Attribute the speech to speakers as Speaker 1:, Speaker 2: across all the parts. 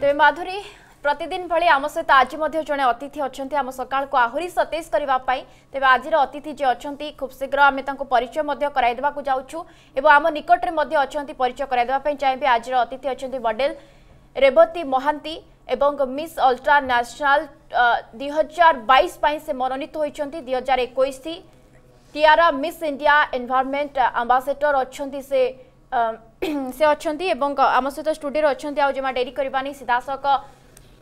Speaker 1: ତେବେ ମାଧୁରୀ প্রতিদিন ভি আমার সহ আজ জন অতিথি অনেক সকালক আহরি সতেজ করা তবে আজির অতিথি যে অনেক খুব শীঘ্র আমি তাঁর পরিচয় করাই দেওয়া যাচ্ছু এবং আমার নিকটরে অনেক পরিচয় করাই দেওয়া চাইবে আজির অতিথি অনেক মডেল রেবতী মহান্তি এবং মিস অল্ট্রা ন্যাশনাল দুই হাজার বাইশ সে মনোনীত হয়েছেন দুই হাজার একুশ Tiara Miss India environment ambassador অনেক সে ସେ ଅଛନ୍ତି ଏବଂ ଆମ ସହିତ ଷ୍ଟୁଡ଼ିଓରେ ଅଛନ୍ତି ଆଉ ଜମା ଡେରି କରିବାନି ସିଧାସଳଖ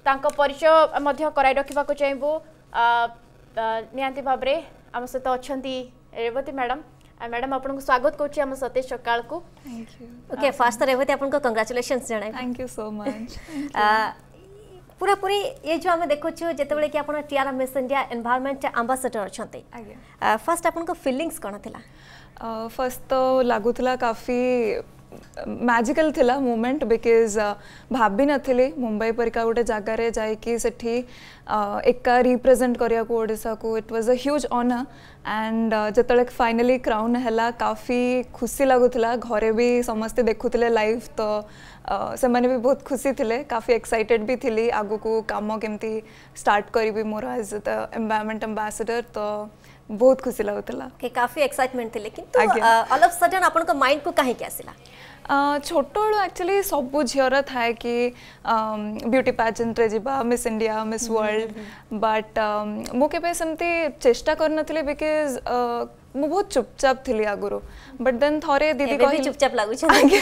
Speaker 1: ତାଙ୍କ ପରିଚୟ ମଧ୍ୟ କରାଇ ରଖିବାକୁ ଚାହିଁବୁ ନିହାତି ଭାବରେ ଆମ ସହିତ ଅଛନ୍ତି ରେବତୀ ମ୍ୟାଡ଼ାମ୍ ମ୍ୟାଡ଼ାମ୍ ଆପଣଙ୍କୁ ସ୍ୱାଗତ କରୁଛି ଆମ ସତେଜ ସକାଳକୁ
Speaker 2: ଓକେ ଫାର୍ଷ୍ଟ ତ ରେବତୀ ଆପଣଙ୍କ କଂଗ୍ରାଚୁଲେସନ୍ସ ଜଣାଏ ଥ୍ୟାଙ୍କ ୟୁ ସୋ ମଚ୍ पूरापूरी ये जो आम देखु जितेबाला कि आप Tiara Miss India environment
Speaker 3: ambassador अच्छा फर्स्ट आपको फिलिंगस कौन थी फर्स्ट uh, तो लगुला काफ़ी मैजिकल थिला मोमेंट बिकज भाव भी मुंबई पर गोटे जगार जाकि सेठी uh, एका रिप्रेजेंट करा ओडा को it was a huge honour and जिते फाइनाली क्राउन है काफ़ी खुशी लगुला घरे भी समस्ते देखुले लाइव तो uh, से मैंने भी बहुत खुशी थे काफ़ी एक्साइटेड भी थी आग को कम केमती स्टार्ट करी मोर एज द एनवायरमेंट एम्बासडर तो बहुत खुशी लगुला काफ़ी एक्साइटमेंट थी लेकिन ऑल ऑफ सडन आपन माइंड को कहीं आसला छोट बलू एक्चुअली सब झीर थाए कि ब्यूटी पैजेंट जावा Miss India Miss World but मुझे सेमती चेष्टा कर नी बिकज मु बहुत चुपचाप थी आगुरी बट दे थरे चुपचाप
Speaker 2: लगे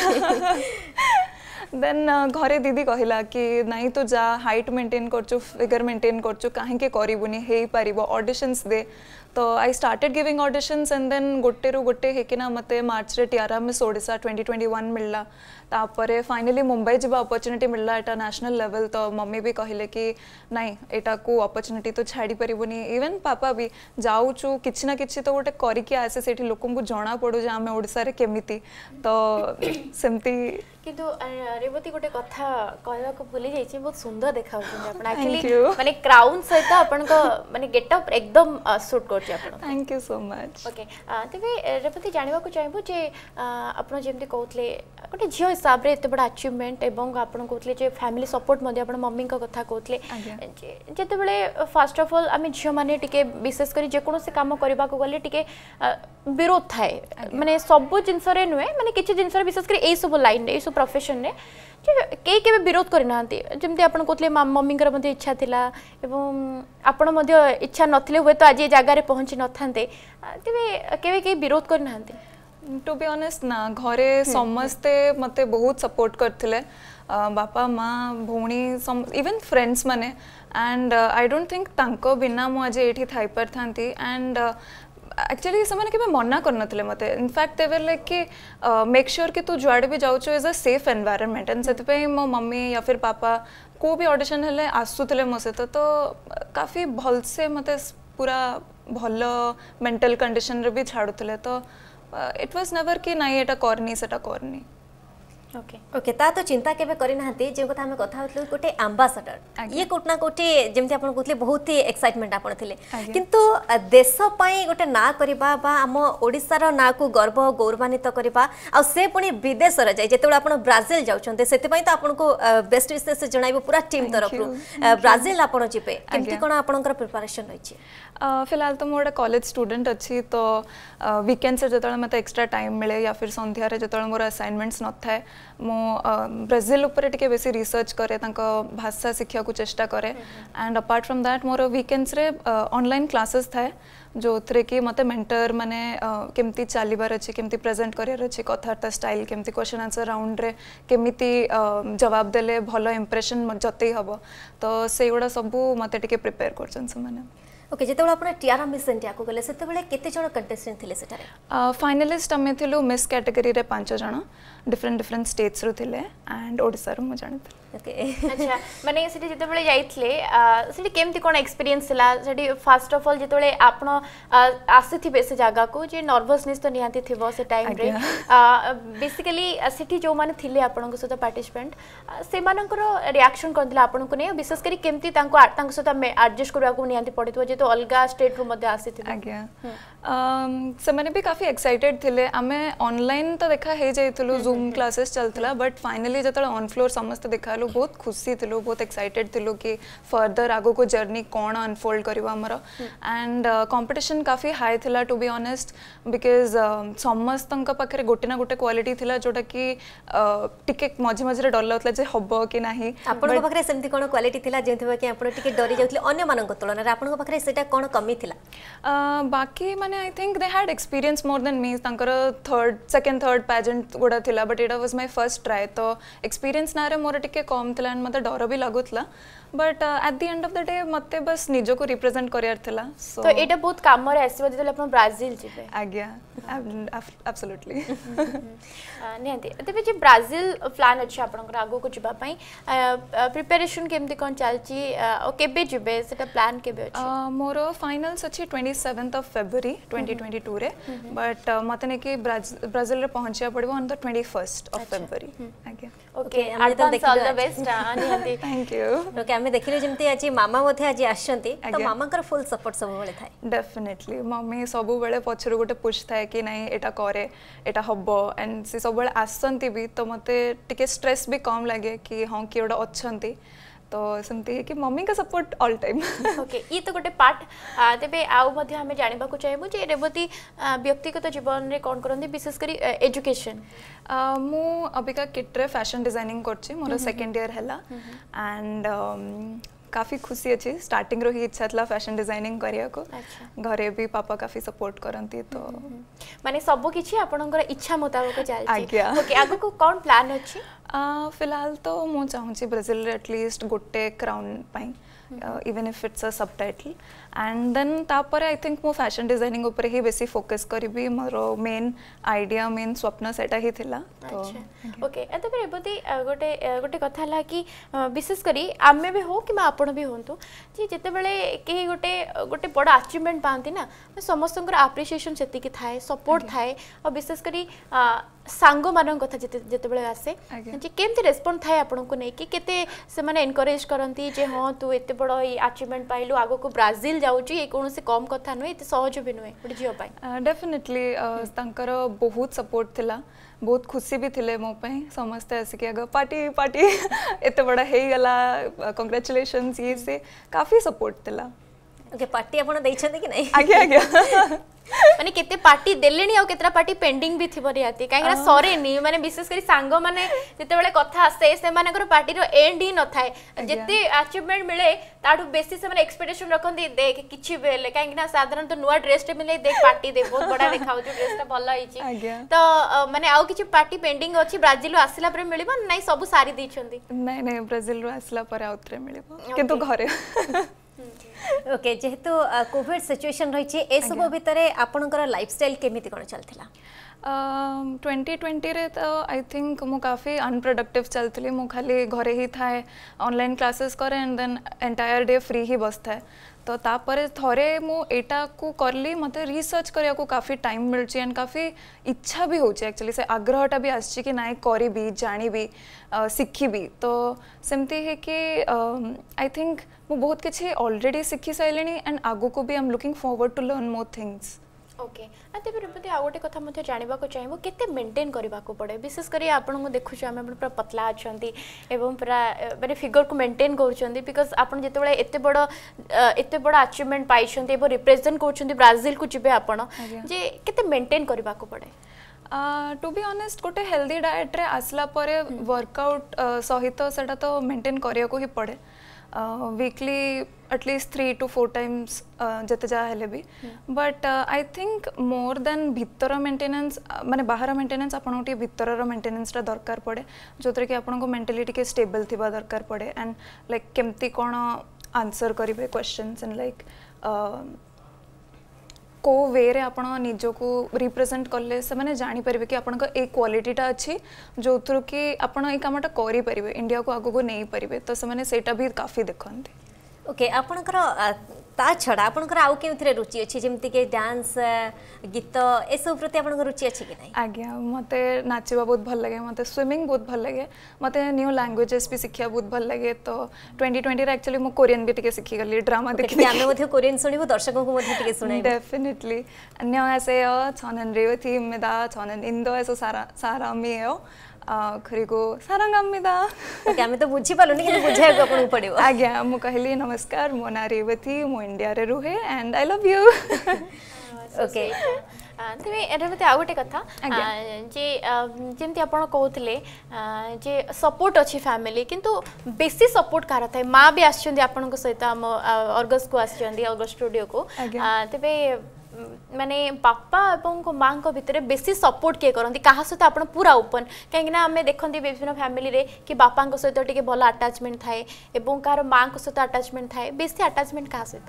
Speaker 3: देन uh, घरे दीदी कहला कि नहीं तो जा हाइट मेंटेन करछु फिगर मेंटेन करछु काहे के करिबुनी हेई परबो ऑडिशंस दे तो I started giving auditions and then गुट्टे रू गुट्टे हेकिना मते मार्च रे टियारा में सोडिसा 2021 मिलला तापरे फाइनली मुंबई जबा अपॉर्चुनिटी मिलला एटा नेशनल लेवल तो मम्मी भी कहले कि नहीं एटा को अपॉर्चुनिटी तो छाडी परिबुनी इवन पापा भी जाऊचू किछि ना किछि तो गोटे करिके आसे सेठी लोकन को जणा पडो जे हमें ओडिसा रे केमिति तो सेमती
Speaker 1: কিন্তু রেবতী গোটে কথা কহবাকু ভুলি যাইছি বহুত সুন্দর দেখা হচ্ছে আপন एक्चुअली মানে ক্রাউন সহিত আপনক মানে গেটআপ একদম
Speaker 3: সুট করছে আপন thank you so much
Speaker 1: okay তেবে রেবতী জানিবাকু চাইবো যে আপন যেমতি কউতলে গোটে ঝিও হিসাবরে এত বড় অ্যাচিভমেন্ট এবং আপন কউতলে যে ফ্যামিলি সাপোর্ট মধ্যে আপন মম্মিଙ୍କ কথা কউতলে যেতবেলে ফার্স্ট অফ অল আমি ঝিও মানে টিকে বিশেষ করে যে কোনসি কাম করিবাকু গলে টিকে বিরোধ থাকে মানে সব জিনিসরে নুয়ে মানে কিছু জিনিসরে বিশেষ করে এই সব লাইন এই সব प्रफेसन कई के विरोध करना जमी आप मम्मी इच्छा था आपण इच्छा नथिले हुए तो आज ये
Speaker 3: जगह पहुँची न था तेरे के विरोध करना टू बी अनेस्ट ना घरे समस्ते मत बहुत सपोर्ट करते बापा माँ भी इवन फ्रेंड्स मैंने एंड आई डोंट थिंक बिना मुझे ये थी एंड एक्चुअली से केवे मना करनते मत इनफैक्ट दे लाइक कि मेक श्योर कि तू जुआड़े भी जाऊ is a safe environment and से मो मम्मी या फिर पापा को भी ऑडिशन हेले आसुले मो सहित तो काफ़ी भल से मत पूरा भल मेंटल कंडीशन रे भी छाड़ुले तो इट वाज नेवर कि ना ये करनी सेटा करनी
Speaker 1: ओके
Speaker 2: ओके ता चिंता केबे करि नाहंती कथा हमें गोटे एम्बेसडर ये कोटना कोटे जेमति आपण बहुत ही एक्साइटमेंट आपण थिले किंतु देश गोटे ना करिबा बा ना को गर्व गौरवान्वित करिबा से पुणी विदेश रे जाय जेतेबेला आपण ब्राजील तो आपण बेस्ट विशेष जणाइबो
Speaker 3: पूरा टीम तरफ ब्राजिल ब्राजील आपण जिपे केमति कोन आपणकर फिलहाल तो मोर कलेज स्टूडेंट अच्छी तो वीकेंड से जतळ मते टाइम मिले या फिर संध्या रे मोर असाइनमेंट्स न थाए मो ब्राजिल ऊपर टिके बेसी रिसर्च करे तांका भाषा शिक्षा को चेष्टा करे एंड अपार्ट फ्रॉम दैट मोर वीकेंड्स रे ऑनलाइन क्लासेस थाए जो थरे कि मते मेंटर माने केमति चालिबार अछि केमति प्रेजेंट करियर अछि कथार्थ स्टाइल केमति क्वेश्चन आंसर राउंड रे केमति जवाब देले भलो इंप्रेशन जते हबो तो सेगुडा सब मते टिके प्रिपेयर करछन से माने ओके जेते बेला आपण टियारा मिस इंडिया को गले सेते बेले केते जण कंटेस्टेंट थिले सेटारे फाइनलिस्ट हमे थिलु मिस कैटेगरी रे पांच जण डिफरेंट डिफरेंट स्टेट्स रु थिले एंड ओडिसा रु म जानत ओके
Speaker 1: अच्छा माने सेठी बेले जाईथले सेठी केमती कोन एक्सपीरियंस थिला सेठी फर्स्ट ऑफ ऑल जेते जेतेबेले आपण आसिथिबे से जागा को जे नर्वसनेस तो निहांती थिबो से टाइम रे बेसिकली सेठी जो माने थिले आपन को सहित पार्टिसिपेंट से मानन को रिएक्शन कोन दिला आपन को ने विशेष करी केमती तांको आ तांको सहित एडजस्ट करबा को निहांती पडितो जेहेतु तो अलग स्टेट रु मध्ये
Speaker 3: आसी हम्म। से भी काफी एक्साइटेड थिले आमे ऑनलाइन तो देखा हे जेतुलु जूम क्लासेस चलता बट फाइनली जतळ ऑन फ्लोर समस्त देखा बहुत खुशी थिलो बहुत एक्साइटेड थिलो कि फर्दर आग को जर्नी कौन अनफोल्ड करिवो हमरो काफी हाई थी टू बी ऑनेस्ट बिकॉज समस्तक पाखरे गोटे ना गोटे क्वाटी थी जोटा कि uh, टिके मझे मझे डर लगता जे हबो कि नाही आपन पाखरे
Speaker 2: सेमती कोण क्वालिटी थिला तुलना रे ᱥᱮটা કોણ કમી થિલા
Speaker 3: બાકી મને I think they had experience more than મીસ તાંકર થર્ડ સેકન્ડ થર્ડ પેજન્ટ ગોડા થિલા but it was my first try તો એક્સપિરિયન્સ નારે મોર ટીકે કોમ થલાન મત ડર બી લાગતલા but at the end of the day मते बस निजो को रिप्रेजेंट करियर थिला सो तो एटा बहुत कामर आसीबो जेतले आपण ब्राजील जिबे आज्ञा एब्सोल्युटली
Speaker 1: निहांती तेबे जे ब्राजील प्लान अछि आपणकर आगो को जिबा पई प्रिपरेशन
Speaker 3: केमति कोन चालची ओ केबे जिबे सेटा प्लान केबे अछि मोरो फाइनल्स अछि 27th ऑफ फेब्रुअरी 2022 रे बट हम्म, हम्म, हम्म। मते ने कि ब्राजील रे पहुंचिया पड़बो on the 21st of February आज्ञा okay advance all the best निहांती थैंक यू ओके મે દેખિલે જમતે આજી મામા મોથે આજી આસંતે તો મામા કર ફૂલ સપોર્ટ સબ બળે થાય ડેફિનેટલી મમ્મી સબ બળે પછર ગોટે પૂછતા હે કે નઈ એટા કરે એટા હબ બો એન્ડ સે સબ બળ આસંતી બી તો મતે ટિકે સ્ટ્રેસ બી કોમ લાગે કે હો કી ઓડા ઓચ્છંતે तो सेमती है कि मम्मी का सपोर्ट ऑल टाइम ओके ये तो गोटे पार्ट तेरे आम
Speaker 1: जानवाक चाहेबू जो रेवती व्यक्तिगत जीवन में कौन करती विशेषकर एजुकेशन
Speaker 3: मुबिका किट्रे फैशन डिजाइनिंग कर सेकेंड इयर है एंड काफ़ी खुशी अच्छे स्टार्टिंग रो ही इच्छा था फैशन डिजाइनिंग करिया को घरे भी पापा काफ़ी सपोर्ट करती तो माने सब इच्छा मुताबिक चलि ओके आगु को कोन प्लान अच्छी फ़िलहाल तो ମୁଁ ଚାହୁଁଛି ବ୍ରାଜିଲରେ ଆଟଲିଷ୍ଟ ଗୋଟେ କ୍ରାଉନ୍ ପାଇଁ even if it's a sub title and then तापर आई थिंक मो फैशन डिजाइनिंग उपर ही बेसी फोकस करी मोर मेन आइडिया मेन स्वप्न सेटा ही थिला तो
Speaker 1: ओके एत रेवती गोटे गोटे कथा हला कि विशेष करी आमे भी हो किमा आपण भी होंतु जे जते बेले केही गोटे गोटे बड़ा अचीवमेंट पांती ना समस्तकर आप्रिसिएशन सेति कि थाए सपोर्ट थाए और विशेष करी बेले आसे जे केमती रिस्पोंड ଯେ କେମିତି को नै कि केते से माने एनकरेज करंती जे हां तू एते বড় এই আচিভমেন্ট পাইলু আগুক ব্রাজিল যাচ্ছি এই কোণী কম কথা নুহে
Speaker 3: এত সহজ বি নুহে গোটে ঝিও পাই ডেফিনেটলি তাঁকর বহুত সপোর্ট লা বহুত খুশি বি লে মো পাই সমস্তে আসিকি আগ পার্টি পার্টি এত বড় হয়ে গলা কংগ্রাচুলেসন্স ইয়ে সে কাফি সপোর্ট লা ओके पार्टी आपण दैछन कि नाही आगे आगे
Speaker 1: মানে কেতে পার্টি দেলেনি আর কেতটা পার্টি পেন্ডিং বি থিব রিয়াতি কাইকি না সরেনি মানে বিশেষ করে সাঙ্গ মানে যেতেবেলে কথা আসে সেমানকর পার্টির এন্ড হি নথায় যেতে আচিভমেন্ট মিলে তাঠু বেশি সেমানে এক্সপেকটেশন রাখন্তি দেখ কিছু বি হেলে কাইকি না সাধারণত নুয়া ড্রেসটে মিলে দেখ পার্টি দে বহুত বড়া দেখাউছু ড্রেসটা ভাল হইছি তো মানে আউ কিছু পার্টি পেন্ডিং অছি ব্রাজিল আসিলা পরে মিলিব নাই সবু সারি দিছন্তি নাই নাই ব্রাজিল রু আসিলা পরে আউতরে মিলিব কিন্তু ঘরে হুম ଓକେ ଯେହେତୁ କୋଭିଡ୍ uh, ସିଚୁଏସନ୍
Speaker 3: ରହିଛି ଏସବୁ ଭିତରେ ଆପଣଙ୍କର ଲାଇଫ୍ ଷ୍ଟାଇଲ୍ କେମିତି କ'ଣ ଚାଲିଥିଲା ट्वेंटी um, ट्वेंटी तो आई थिंक मु काफ़ी अनप्रडक्टिव चलती मु खाली घरे ही थाए ऑनलाइन क्लासेस करे and then entire day free ही बस थाए तो तापर थे मुटा को कली मत रिसर्च करने को काफ़ी टाइम मिल्च एंड काफ़ी इच्छा भी होचुअली से आग्रहटा भी आस करी जानवि शिखी तो सेमती है कि आई थिंक मु बहुत किसी अलरेडी शिखि सारे एंड आग को भी I am looking forward to learn more things
Speaker 1: okay ଆଉ ତେବେ ରେବତୀ ଆଉ ଗୋଟେ କଥା ମଧ୍ୟ ଜାଣିବାକୁ ଚାହିଁବୁ କେତେ ମେଣ୍ଟେନ୍ କରିବାକୁ ପଡ଼େ ବିଶେଷ କରି ଆପଣଙ୍କୁ ଦେଖୁଛୁ ଆମେ ଆପଣ ପୁରା ପତଲା ଅଛନ୍ତି ଏବଂ ପୁରା ମାନେ ଫିଗରକୁ ମେଣ୍ଟେନ୍ କରୁଛନ୍ତି ବିକଜ୍ ଆପଣ ଯେତେବେଳେ ଏତେ ବଡ଼ ଏତେ ବଡ଼ ଆଚିଭମେଣ୍ଟ ପାଇଛନ୍ତି ଏବଂ ରିପ୍ରେଜେଣ୍ଟ କରୁଛନ୍ତି ବ୍ରାଜିଲକୁ
Speaker 3: ଯିବେ ଆପଣ ଯେ କେତେ ମେଣ୍ଟେନ୍ କରିବାକୁ ପଡ଼େ ଟୁ ବି ଅନେଷ୍ଟ ଗୋଟେ ହେଲ୍ଦି ଡାଏଟ୍ରେ ଆସିଲା ପରେ ୱାର୍କଆଉଟ୍ ସହିତ ସେଇଟା ତ ମେଣ୍ଟେନ୍ କରିବାକୁ ହିଁ ପଡ଼େ weekly at least three to four times ଯେତେ ଯାହା ହେଲେ ବି but I think more than ଭିତର ମେଣ୍ଟେନାନ୍ସ ମାନେ ବାହାର ମେଣ୍ଟେନାନ୍ସ ଆପଣଙ୍କୁ ଟିକେ ଭିତରର ମେଣ୍ଟେନାନ୍ସଟା ଦରକାର ପଡ଼େ ଯେଉଁଥିରେ କି ଆପଣଙ୍କୁ ମେଣ୍ଟାଲି ଟିକେ ଷ୍ଟେବଲ୍ ଥିବା ଦରକାର ପଡ଼େ ଆଣ୍ଡ ଲାଇକ୍ କେମିତି କ'ଣ ଆନ୍ସର୍ କରିବେ କ୍ୱେଶ୍ଚନ୍ସ ଆଣ୍ଡ ଲାଇକ୍ কেউ ওয়েরে আপনার নিজকে রিপ্রেজেন্ট কলে সে জাঁপারে কি আপনার এই কোয়ালিটিটা আছে যেথর কি আপনার এই কামটা করে পারে ইন্ডিয়া কু আগুক নেই পারে তো সে সেইটা বি কাফি দেখতে
Speaker 2: ওকে আপনার ତା ଛଡ଼ା ଆପଣଙ୍କର ଆଉ କେଉଁଥିରେ ରୁଚି ଅଛି
Speaker 3: ଯେମିତିକି ଡ୍ୟାନ୍ସ ଗୀତ ଏସବୁ ପ୍ରତି ଆପଣଙ୍କର ରୁଚି ଅଛି କି ନାହିଁ ଆଜ୍ଞା ମୋତେ ନାଚିବା ବହୁତ ଭଲ ଲାଗେ ମୋତେ ସୁଇମିଂ ବହୁତ ଭଲ ଲାଗେ ମୋତେ ନ୍ୟୁ ଲାଙ୍ଗୁଏଜେସ୍ ବି ଶିଖିବା ବହୁତ ଭଲ ଲାଗେ ତ ଟ୍ୱେଣ୍ଟି ଟ୍ୱେଣ୍ଟିରେ ଆକ୍ଚୁଆଲି ମୁଁ କୋରିଆନ୍ ବି ଟିକେ ଶିଖିଗଲି ଡ୍ରାମା ଦେଖିକି ଆମେ ମଧ୍ୟ କୋରିଆନ୍ ଶୁଣିବୁ ଦର୍ଶକଙ୍କୁ ମଧ୍ୟ ଟିକେ ଶୁଣାଇବୁ ଡେଫିନେଟଲି ଅନ୍ୟ ଆସେ ଛନନ୍ ରେୱଥି ମେଦା ଛନନ୍ ଇନ୍ଦୋ ଏସବୁ ସାରା ସାରା ମିଓ 아, 그리고 사랑합니다. ଆମେ ତ ବୁଝି ପାରୁନି କିନ୍ତୁ ବୁଝାଇବାକୁ ଆପଣଙ୍କୁ ପଡିବ। ଆଜ୍ଞା, ମୁଁ କହିଲି ନମସ୍କାର, ମୋ ନାଁ ରେବତୀ, ମୁଁ ଇଣ୍ଡିଆରେ ରୁହେ and I love you.
Speaker 1: Okay. ତେବେ ରେବତୀ ଆଉ ଗୋଟେ କଥା ଯେ ଯେମିତି ଆପଣ କହୁଥିଲେ ଯେ ସପୋର୍ଟ ଅଛି ଫ୍ୟାମିଲି କିନ୍ତୁ ବେଶୀ ସପୋର୍ଟ କାହାର ଥାଏ ମା ବି ଆସିଛନ୍ତି ଆପଣଙ୍କ ସହିତ ଆମ ଅର୍ଗସକୁ ଆସିଛନ୍ତି ଅର୍ଗସ ଷ୍ଟୁଡ଼ିଓକୁ ତେବେ ମାନେ ବାପା ଏବଂ ମାଆଙ୍କ ଭିତରେ ବେଶୀ ସପୋର୍ଟ କିଏ କରନ୍ତି କାହା ସହିତ ଆପଣ ପୁରା ଓପନ୍ କାହିଁକିନା ଆମେ ଦେଖନ୍ତି ବିଭିନ୍ନ ଫ୍ୟାମିଲିରେ କି ବାପାଙ୍କ ସହିତ ଟିକେ ଭଲ ଆଟାଚମେଣ୍ଟ ଥାଏ
Speaker 3: ଏବଂ କାହାର ମାଆଙ୍କ ସହିତ ଆଟାଚମେଣ୍ଟ ଥାଏ ବେଶୀ ଆଟାଚମେଣ୍ଟ କାହା ସହିତ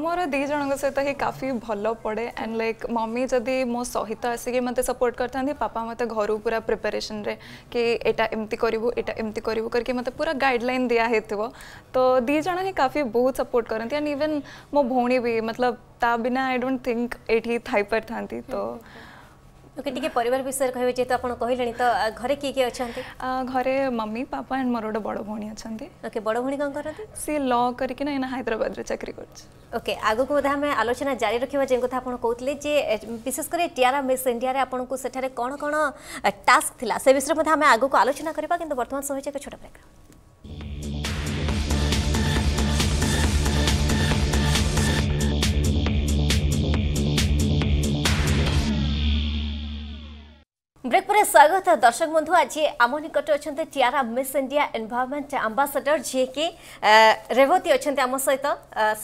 Speaker 3: ମୋର ଦୁଇ ଜଣଙ୍କ ସହିତ ହିଁ କାଫି ଭଲ ପଡ଼େ ଆଣ୍ଡ ଲାଇକ୍ ମମି ଯଦି ମୋ ସହିତ ଆସିକି ମୋତେ ସପୋର୍ଟ କରିଥାନ୍ତି ପାପା ମୋତେ ଘରୁ ପୁରା ପ୍ରିପାରେସନ୍ରେ କି ଏଇଟା ଏମିତି କରିବୁ ଏଇଟା ଏମିତି କରିବୁ କରିକି ମୋତେ ପୁରା ଗାଇଡ଼ଲାଇନ୍ ଦିଆ ହେଇଥିବ ତ ଦୁଇ ଜଣ ହିଁ କାଫି ବହୁତ ସପୋର୍ଟ କରନ୍ତି ଆଣ୍ଡ ଇଭେନ୍ ମୋ ଭଉଣୀ ବି ମତଲବ ତା ବିନା ଆଇ ଡୋଣ୍ଟ ଥିଙ୍କ ଏଇଠି ଥାଇପାରିଥାନ୍ତି ତ ओके टिके परिवार विषय कहबे जेतो आपण कहिलेनी तो घरे की की अछंती घरे मम्मी पापा एंड मोर बड़ भणी अछंती ओके बड़ भणी कोन करती से लॉ करके ना एना हैदराबाद रे चाकरी करछ ओके आगो को हम आलोचना जारी
Speaker 2: रखिबा जे कथा आपण कहतले जे विशेष करे टियारा मिस इंडिया रे आपण को सेठारे कोन कोन टास्क थिला से विषय मधे हम आगो को आलोचना करबा किंतु वर्तमान समय जे छोटा ब्रेक ବ୍ରେକ୍ ପରେ ସ୍ୱାଗତ ଦର୍ଶକ ବନ୍ଧୁ ଆଜି ଆମ ନିକଟରେ ଅଛନ୍ତି Tiara Miss India environment ambassador ଯିଏକି ରେବତୀ ଅଛନ୍ତି ଆମ ସହିତ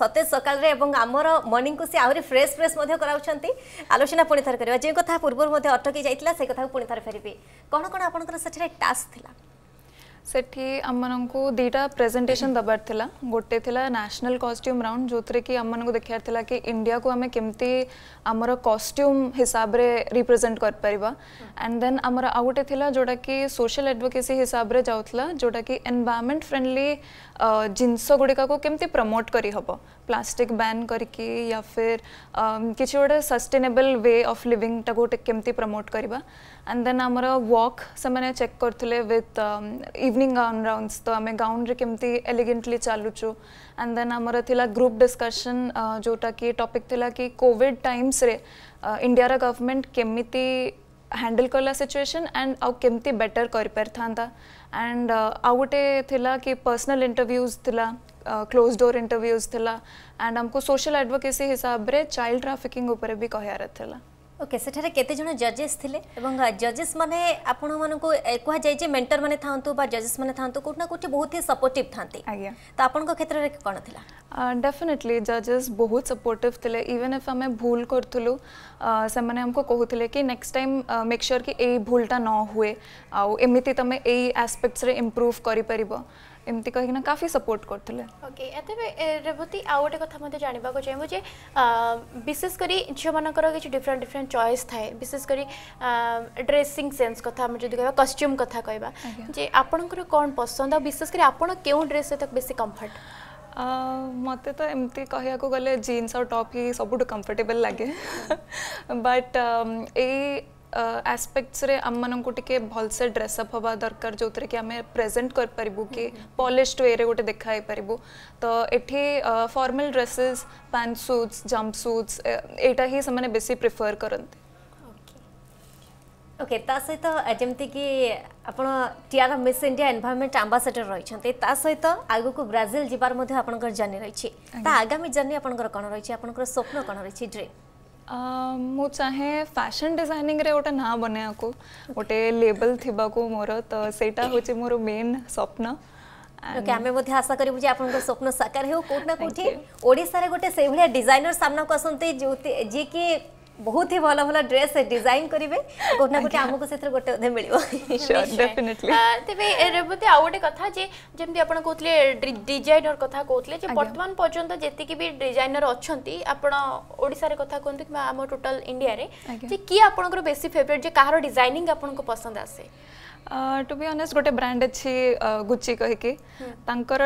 Speaker 2: ସତେଜ ସକାଳରେ ଏବଂ ଆମର ମର୍ଣ୍ଣିଂକୁ ସେ ଆହୁରି ଫ୍ରେଶ୍ ଫ୍ରେଶ୍ ମଧ୍ୟ କରାଉଛନ୍ତି ଆଲୋଚନା ପୁଣି ଥରେ କରିବା ଯେଉଁ କଥା ପୂର୍ବରୁ ମଧ୍ୟ ଅଟକି ଯାଇଥିଲା ସେ କଥାକୁ ପୁଣି ଥରେ ଫେରିବି କ'ଣ କ'ଣ ଆପଣଙ୍କର ସେଠାରେ ଟାସ୍କ ଥିଲା
Speaker 3: सेठी आम मन को दीटा प्रेजेंटेशन दबार थिला गोटे थिला नेशनल कॉस्ट्यूम राउंड जो थे कि आम मन को देखार थिला कि इंडिया को आम केमती आमर कॉस्ट्यूम हिसाब से रिप्रेजेंट कर परबा एंड देन आमर आ गोटे थिला जोडा कि सोशल एडवोकेसी हिसाब रे जाउथला जोडा कि एनवायरमेंट फ्रेंडली जिंस गुड़िक को केमती प्रमोट करह प्लास्टिक बैन करके या फिर किसी गोटे sustainable way of living talk केमती प्रमोट करवा एंड देन आमर वॉक से चेक करते इवनिंग गाउन राउंड तो आम गाउन केमती एलिगेन्टली चलुचु एंड देन आमर थी ग्रुप डिस्कशन जोटा कि टॉपिक थिला कि कोविड टाइम्स रे इंडिया रा गवर्नमेंट केमी हैंडल कला सिचुएशन एंड आउ केमती बेटर कर पार था एंड आउ गोटे कि पर्सनल इंटरव्यूज थिला क्लोज डोर इंटरव्यूज थिला एंड हमको सोशल एडवोकेसी हिसाब रे चाइल्ड ट्राफिकिंग ऊपर भी कहार थिला ओके सेठे केतेज जजेस थे जजेस मैंने
Speaker 2: आपण मैं कह जाए मेन्टर मैंने था जजेस मैंने था कौटना कौटे बहुत ही सपोर्टिव था
Speaker 3: तो आप क्षेत्र में कौन थी डेफिनेटली जजेस बहुत सपोर्टिव थे इवेन इफ आम भूल करूँ से कहते कि नेक्स्ट टाइम मेक्श्योर कि यही भूलटा न हुए आउ एम तुम यही आसपेक्ट्स इम्प्रूव कर पार ଏମିତି କହିକିନା କାଫି ସପୋର୍ଟ କରୁଥିଲେ
Speaker 1: ଓକେ ତେବେ ରେବତୀ ଆଉ ଗୋଟେ କଥା ମୋତେ ଜାଣିବାକୁ ଚାହିଁବୁ ଯେ ବିଶେଷ କରି ଝିଅମାନଙ୍କର କିଛି ଡିଫରେଣ୍ଟ ଡିଫରେଣ୍ଟ ଚଏସ୍ ଥାଏ ବିଶେଷ କରି ଡ୍ରେସିଂ ସେନ୍ସ କଥା ଆମେ ଯଦି କହିବା କଷ୍ଟ୍ୟୁମ୍ କଥା କହିବା ଯେ ଆପଣଙ୍କର କ'ଣ ପସନ୍ଦ ଆଉ ବିଶେଷ କରି ଆପଣ କେଉଁ ଡ୍ରେସ୍ ସହିତ
Speaker 3: ବେଶୀ କମ୍ଫର୍ଟ ମୋତେ ତ ଏମିତି କହିବାକୁ ଗଲେ ଜିନ୍ସ ଆଉ ଟପ୍ ହିଁ ସବୁଠୁ କମ୍ଫର୍ଟେବଲ୍ ଲାଗେ ବଟ୍ ଏଇ आस्पेक्ट्स आम मूँ टे भलसे ड्रेसअप हवा दरकार जो थे कि आम प्रेजेंट करूँ कि पॉलिश्ड वे गोटे देखाई पारू तो ये formal dresses pant suits jump suits यहाँ ही से बेसी प्रिफर करते ओके ता सहित
Speaker 2: जमीक ଆପଣ Tiara Miss India environment ambassador ରହିଛନ୍ତି ତା ସହିତ ଆଗକୁ ବ୍ରାଜିଲ ଯିବାର ମଧ୍ୟ ଆପଣଙ୍କର ଜର୍ଣ୍ଣି ରହିଛି ତା ଆଗାମୀ ଜର୍ଣ୍ଣି ଆପଣଙ୍କର କ'ଣ ରହିଛି ଆପଣଙ୍କର ସ୍ୱପ୍ନ କ'ଣ ରହିଛି
Speaker 3: ଡ୍ରିମ୍ ମୁଁ ଚାହେଁ ଫ୍ୟାସନ୍ ଡିଜାଇନିଂରେ ଗୋଟେ ନାଁ ବନେଇବାକୁ ଗୋଟେ ଲେବଲ୍ ଥିବାକୁ ମୋର ତ ସେଇଟା ହେଉଛି ମୋର ମେନ୍ ସ୍ୱପ୍ନ ଓକେ ଆମେ ମଧ୍ୟ ଆଶା
Speaker 2: କରିବୁ ଯେ ଆପଣଙ୍କ ସ୍ୱପ୍ନ ସାକାର ହେଉ କେଉଁଠି ନା କେଉଁଠି ଓଡ଼ିଶାରେ ଗୋଟେ ସେଇଭଳିଆ ଡିଜାଇନର ସାମ୍ନାକୁ ଆସନ୍ତି ଯେଉଁ ଯିଏକି ବହୁତ ହି ଭଲ ଭଲ ଡ୍ରେସ୍ ଡିଜାଇନ୍ କରିବେ ଗୋଟେ ନା ଗୋଟେ ଆମକୁ ସେଥିରେ ଗୋଟେ ଅଧେ
Speaker 3: ମିଳିବ
Speaker 1: ତେବେ ରେବତୀ ଆଉ ଗୋଟେ କଥା ଯେ ଯେମିତି ଆପଣ କହୁଥିଲେ ଡିଜାଇନର କଥା କହୁଥିଲେ ଯେ ବର୍ତ୍ତମାନ ପର୍ଯ୍ୟନ୍ତ ଯେତିକି ବି ଡିଜାଇନର ଅଛନ୍ତି ଆପଣ ଓଡ଼ିଶାରେ କଥା କୁହନ୍ତୁ କିମ୍ବା ଆମ ଟୋଟାଲ ଇଣ୍ଡିଆରେ ଯେ କିଏ ଆପଣଙ୍କର ବେଶୀ ଫେଭରେଟ୍ ଯେ କାହାର ଡିଜାଇନିଂ ଆପଣଙ୍କୁ ପସନ୍ଦ
Speaker 3: ଆସେ टू बी अनेस्ट गोटे ब्रांड अच्छी गुच्ची कहीकि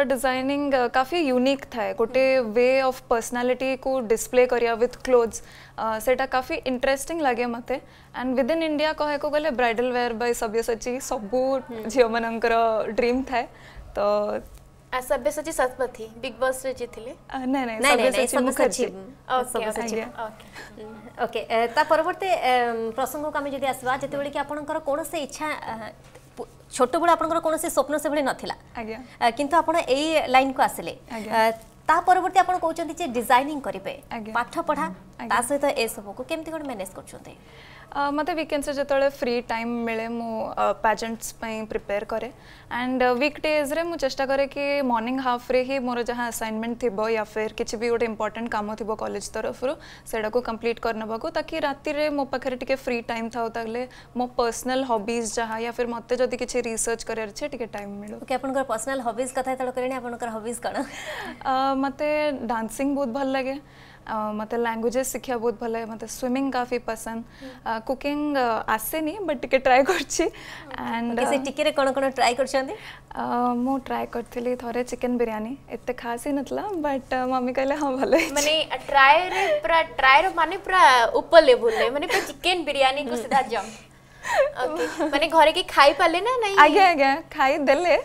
Speaker 3: डिजाइनिंग काफ़ी यूनिक थाए गोटे वे ऑफ पर्सनालिटी को डिस्प्ले करिया विथ क्लोथ्स से काफ़ी इंटरेस्टिंग लगे मत एंड विद इन इंडिया कह गले ब्राइडल वेयर बाय सब्यसाची सब झील मान ड्रीम थाए तो ସବ୍ୟସାଚୀ ଶତପଥୀ ବିଗ୍ ବସ୍ରେ ଜିତିଲେ
Speaker 2: ଓକେ ତା ପରବର୍ତ୍ତୀ ପ୍ରସଙ୍ଗକୁ ଆମେ ଯଦି ଆସିବା ଯେତେବେଳେ କି ଆପଣଙ୍କର କୌଣସି ଇଚ୍ଛା ଛୋଟବେଳେ ଆପଣଙ୍କର କୌଣସି ସ୍ୱପ୍ନ ସେଭଳି ନଥିଲା କିନ୍ତୁ ଆପଣ ଏଇ ଲାଇନ୍କୁ ଆସିଲେ ତା ପରବର୍ତ୍ତୀ ଆପଣ କହୁଛନ୍ତି ଯେ ଡିଜାଇନିଂ କରିବେ ପାଠ ପଢ଼ା
Speaker 3: तासहित मैनेज करछोते मत विकेंड्स रे फ्री टाइम मिले मुझे पेजेंट्स प्रिपेयर कै एंड वीक डेज रे मु चेष्टा करे कि मॉर्निंग हाफ रे ही मोर जहाँ असाइनमेंट थिबो या फिर किसी भी गोटे इंपोर्टेंट काम थिबो कलेज तरफ से सेडा को कंप्लीट करन बको ताकि राति मो पाखे टिके फ्री टाइम था मो पर्सनाल हॉबीज जहां या फिर मत जदी रिसर्च करे टाइम मिलो ओके अपन कर पर्सनल हॉबीज कर हॉबीज कण मते डांसिंग बहुत भल लगे मतलब लांगुएजेस शिखा बहुत भल लगे स्विमिंग काफी पसंद कुकिंग आसेनी बट टिके ट्राए करछि एंड से टिके रे कोन कोन ट्राई करछंती मो ट्राई करथिली थरे चिकन बिरयानी एते खास ही नथला बट मम्मी कहले हां भले माने ट्राई रे पूरा ट्राई
Speaker 1: रे माने पूरा ऊपर लेवल रे माने चिकन बिरयानी को हम्म। सीधा जंप माने घरे के खाई पाले ना नहीं आगे आगे खाई देले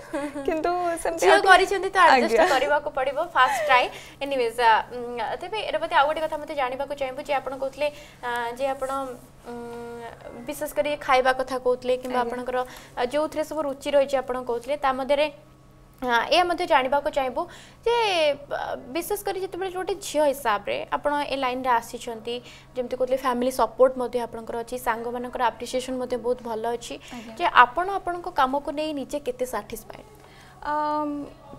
Speaker 1: किंतु समझे जो करी छंदी तो एडजस्ट करबा को पड़िबो फास्ट ट्राई एनीवेज तबे एरे पति आउटे कथा मते जानिबा को चाहिबो जे आपन कोथले uh, जे आपन mm, विशेष करी खाइबा कथा कोथले किबा आपनकर जो थरे सब रुचि रहि छ आपन कोथले ता मदेरे यह जानवाक चाहिए जे विशेषकर जितेबाला गोटे झील हिसाब से आप लाइन रे आम कहते फैमिली सपोर्ट अच्छी सांग मान आप्रिसीएसन बहुत भल अच्छी
Speaker 3: आपड़ आपण कम को नहीं निजे के satisfied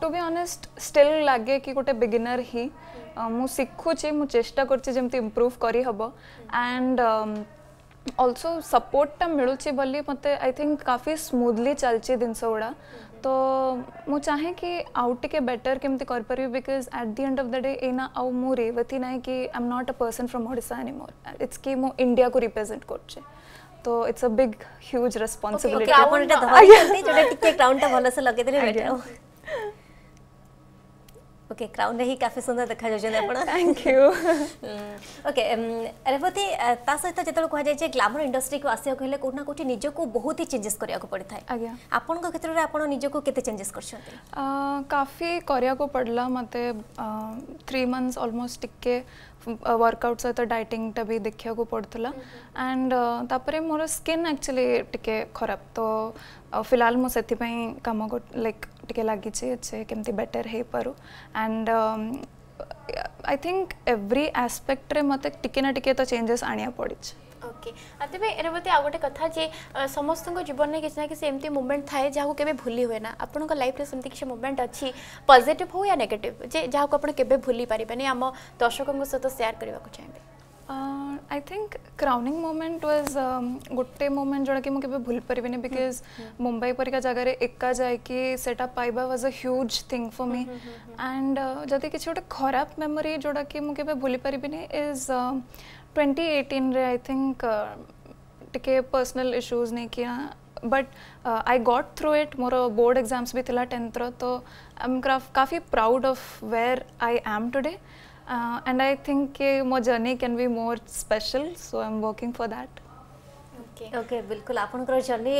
Speaker 3: to be honest still लगे कि गोटे बिगिनर ही मुझे शिखुची मुझे चेषा करूव करहब एंड अल्सो सपोर्टा मिलूँ बोली मत आई थिंक काफ़ी स्मूथली चलती जिनस गुड़ा तो मुझे कि आउट टे बेटर केमती because at the end of the day एना आउ मु रेवती ना कि I'm not a person from Odisha anymore it's कि मु इंडिया को रिप्रेजेंट कर तो it's a big huge responsibility
Speaker 2: okay crown हि काफी सुंदर देखा जाउछन आपण थैंक
Speaker 1: यू
Speaker 2: ओके रेवती ता सहित जेतल कह जाय जे ग्लैमर इंडस्ट्री को आसे कहले कोना कोठी निज को बहुत ही चेंजेस
Speaker 3: करिया को पड़थाय आज्ञा आपण को क्षेत्र रे आपण निज को केते चेंजेस करछन काफी करिया को पड़ला मते 3 मंथ्स ऑलमोस्ट टिके वर्कआउट सहित डाइटिंगटा भी देखा पड़ता एंड तापर मोर स्किन एक्चुअली टिके खराब तो फिलहाल मुझे कम लाइक टे लगी अच्छे केमती बेटर हो पार and I think every aspect मत टे ना टिके तो चेंजेस आने पड़ी
Speaker 1: ଓକେ ତେବେ ରେବତୀ ଆଉ ଗୋଟେ କଥା ଯେ ସମସ୍ତଙ୍କ ଜୀବନରେ କିଛି ନା କିଛି ଏମିତି ମୁଭମେଣ୍ଟ ଥାଏ ଯାହାକୁ କେବେ ଭୁଲି ହୁଏ ନା ଆପଣଙ୍କ ଲାଇଫରେ ସେମିତି କିଛି ମୁଭମେଣ୍ଟ ଅଛି ପଜିଟିଭ୍ ହଉ ୟା ନେଗେଟିଭ୍ ଯେ ଯାହାକୁ ଆପଣ କେବେ ଭୁଲି ପାରିବେନି ଆମ ଦର୍ଶକଙ୍କ ସହିତ ସେୟାର କରିବାକୁ ଚାହିଁବେ
Speaker 3: I think crowning moment was गोटे मोमेंट जोड़ा कि मुझे भूल पारे बिकज हम्म, हम्म। मुंबई पर जगह एका जाकि सेटा पाइबा was a huge thing for me and जदि किसी गोटे खराब मेमोरी जोड़ा कि मुझे भूली पारिनी इज ट्वेंटी एटीन रे आई थिंक टे पर्सनाल इश्यूज नहीं किया but I got through it more board exams भी थी टेन्थर तो आई एम काफ़ी proud of where I am today Uh, and I think uh, my journey can be more special, so I'm working for that. Okay. Okay, बिल्कुल आपन कर journey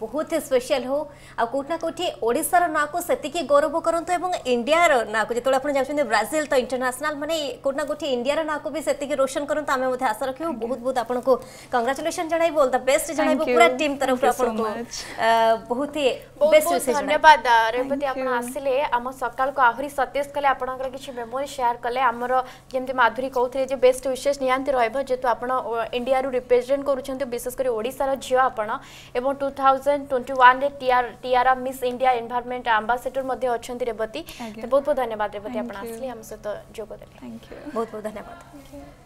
Speaker 2: ବହୁତ special ହଉ ଆଉ କେଉଁଠି ନା କେଉଁଠି ଓଡ଼ିଶାର ନାଁକୁ ସେତିକି ଗୌରବ କରନ୍ତୁ ଏବଂ ଇଣ୍ଡିଆର ନାଁକୁ ଯେତେବେଳେ ଆପଣ ଯାଉଛନ୍ତି ବ୍ରାଜିଲ ତ ଇଣ୍ଟରନ୍ୟାସନାଲ ମାନେ କେଉଁଠି ନା କେଉଁଠି ଇଣ୍ଡିଆର ନାଁକୁ ବି ସେତିକି ରୋଶନ କରନ୍ତୁ ଆମେ ମଧ୍ୟ ଆଶା ରଖିବୁ ବହୁତ ବହୁତ ଆପଣଙ୍କୁ କଂଗ୍ରାଚୁଲେସନ ଜଣାଇବୁ ଅଲ୍ ଦ ବେଷ୍ଟ ଜଣାଇବୁ ପୁରା ଟିମ୍ ତରଫରୁ ଆପଣଙ୍କୁ
Speaker 1: ବହୁତ ହି ଧନ୍ୟବାଦ ରେବତୀ ଆପଣ ଆସିଲେ ଆମ ସକାଳକୁ ଆହୁରି ସତେଜ କଲେ ଆପଣଙ୍କର କିଛି ମେମୋରି ସେୟାର କଲେ ଆମର ଯେମିତି ମାଧୁରୀ କହୁଥିଲେ ଯେ ବେଷ୍ଟ ୱିଶେଷ ନିହାତି ରହିବ ଯେହେତୁ ଆପଣ ଇଣ୍ଡିଆରୁ ରିପ୍ରେଜେଣ୍ଟ କରୁଛନ୍ତି ବିଶେଷ କରି ଓଡ଼ିଶାର ଝିଅ ଆପଣ ଏବଂ ଟୁ ଥାଉଜେଣ୍ଡ থাউজেন্ড টোয়েন্টি ওয়ানে Tiara Tiara Miss India environment ambassador মধ্যে অনেক রেবতী বহুত বহুত ধন্যবাদ রেবতী আপনার আসলে আমার সহ যোগ দেবে বহুত বহুত ধন্যবাদ